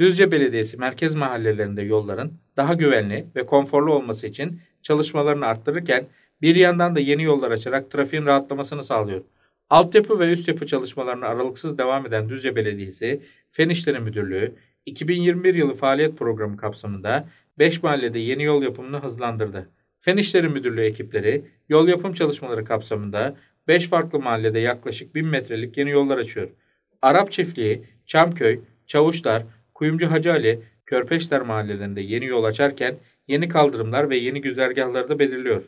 Düzce Belediyesi merkez mahallelerinde yolların daha güvenli ve konforlu olması için çalışmalarını arttırırken bir yandan da yeni yollar açarak trafiğin rahatlamasını sağlıyor. Altyapı ve üst yapı çalışmalarına aralıksız devam eden Düzce Belediyesi, Fen İşleri Müdürlüğü 2021 yılı faaliyet programı kapsamında 5 mahallede yeni yol yapımını hızlandırdı. Fen İşleri Müdürlüğü ekipleri yol yapım çalışmaları kapsamında 5 farklı mahallede yaklaşık 1000 metrelik yeni yollar açıyor. Arap Çiftliği, Çamköy, Çavuşlar, Kuyumcu Hacı Ali, Körpeşler mahallelerinde yeni yol açarken yeni kaldırımlar ve yeni güzergahları da belirliyor.